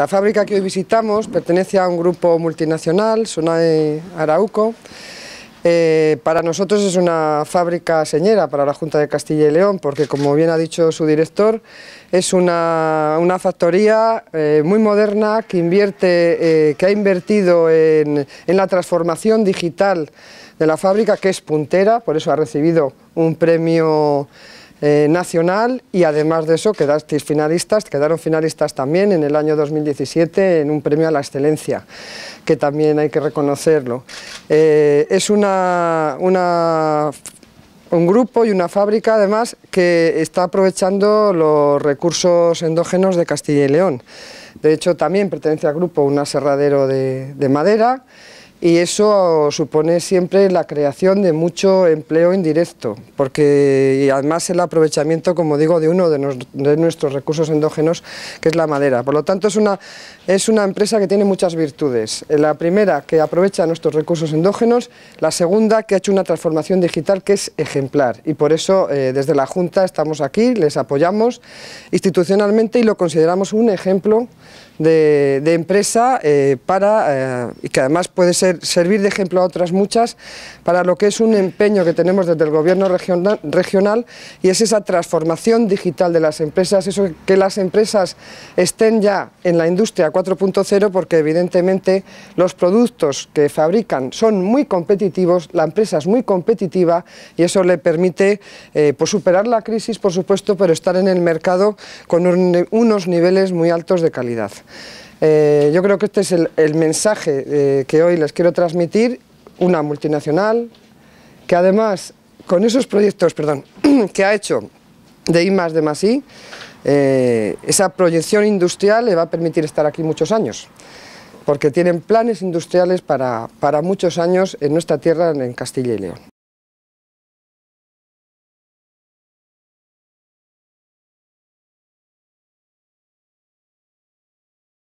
La fábrica que hoy visitamos pertenece a un grupo multinacional, Sunae Arauco. Eh, para nosotros es una fábrica señera para la Junta de Castilla y León, porque como bien ha dicho su director, es una, factoría eh, muy moderna que, invierte, eh, que ha invertido en, en la transformación digital de la fábrica, que es puntera, por eso ha recibido un premio eh, nacional y además de eso quedasteis finalistas, quedaron finalistas también en el año 2017 en un premio a la excelencia, que también hay que reconocerlo. Eh, es un grupo y una fábrica además que está aprovechando los recursos endógenos de Castilla y León. De hecho también pertenece al grupo un aserradero de madera y eso supone siempre la creación de mucho empleo indirecto, porque y además el aprovechamiento, como digo, de uno de, nuestros recursos endógenos, que es la madera. Por lo tanto, es una, es una empresa que tiene muchas virtudes. La primera, que aprovecha nuestros recursos endógenos, la segunda, que ha hecho una transformación digital que es ejemplar, y por eso eh, desde la Junta estamos aquí, les apoyamos institucionalmente y lo consideramos un ejemplo de, empresa eh, para, eh, y que además puede ser servir de ejemplo a otras muchas para lo que es un empeño que tenemos desde el Gobierno regional, y es esa transformación digital de las empresas, eso que las empresas estén ya en la industria 4.0 porque evidentemente los productos que fabrican son muy competitivos, la empresa es muy competitiva y eso le permite eh, pues superar la crisis, por supuesto, pero estar en el mercado con unos niveles muy altos de calidad. Eh, yo creo que este es el, mensaje eh, que hoy les quiero transmitir, una multinacional que además con esos proyectos perdón, que ha hecho de I más de eh, esa proyección industrial le va a permitir estar aquí muchos años, porque tienen planes industriales para, para muchos años en nuestra tierra, en Castilla y León.